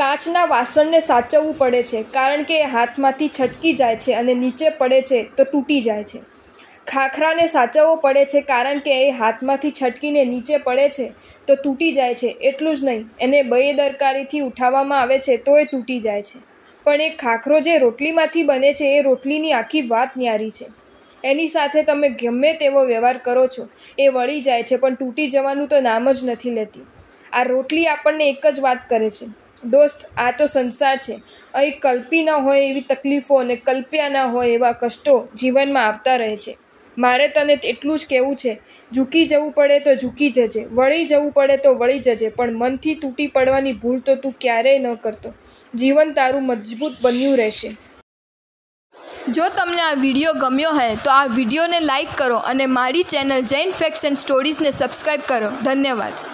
કાચના વાસણને સાચવવું પડે છે કારણ કે એ હાથમાંથી છટકી જાય છે અને નીચે પડે છે તો તૂટી જાય છે ખાખરાને સાચવવો પડે છે કારણ કે એ હાથમાંથી છટકીને નીચે પડે છે તો તૂટી જાય છે એટલું જ નહીં એને બેદરકારીથી ઉઠાવવામાં આવે છે તો એ તૂટી જાય છે પણ એ ખાખરો જે રોટલીમાંથી બને છે એ રોટલીની આખી વાત ન્યારી છે એની સાથે તમે ગમે તેવો વ્યવહાર કરો છો એ વળી જાય છે પણ તૂટી જવાનું તો નામ જ નથી લેતી આ રોટલી આપણને એક જ વાત કરે છે દોસ્ત આ તો સંસાર છે અહીં કલ્પી ન હોય એવી તકલીફો અને કલ્પ્યા ન હોય એવા કષ્ટો જીવનમાં આવતા રહે છે મારે તને એટલું જ કહેવું છે ઝૂકી જવું પડે તો ઝૂકી જજે વળી જવું પડે તો વળી જજે પણ મનથી તૂટી પડવાની ભૂલ તો તું ક્યારેય ન કરતો જીવન તારું મજબૂત બન્યું રહેશે જો તમને આ વિડીયો ગમ્યો હોય તો આ વિડીયોને લાઇક કરો અને મારી ચેનલ જૈન ફેક્શન સ્ટોરીઝને સબસ્ક્રાઈબ કરો ધન્યવાદ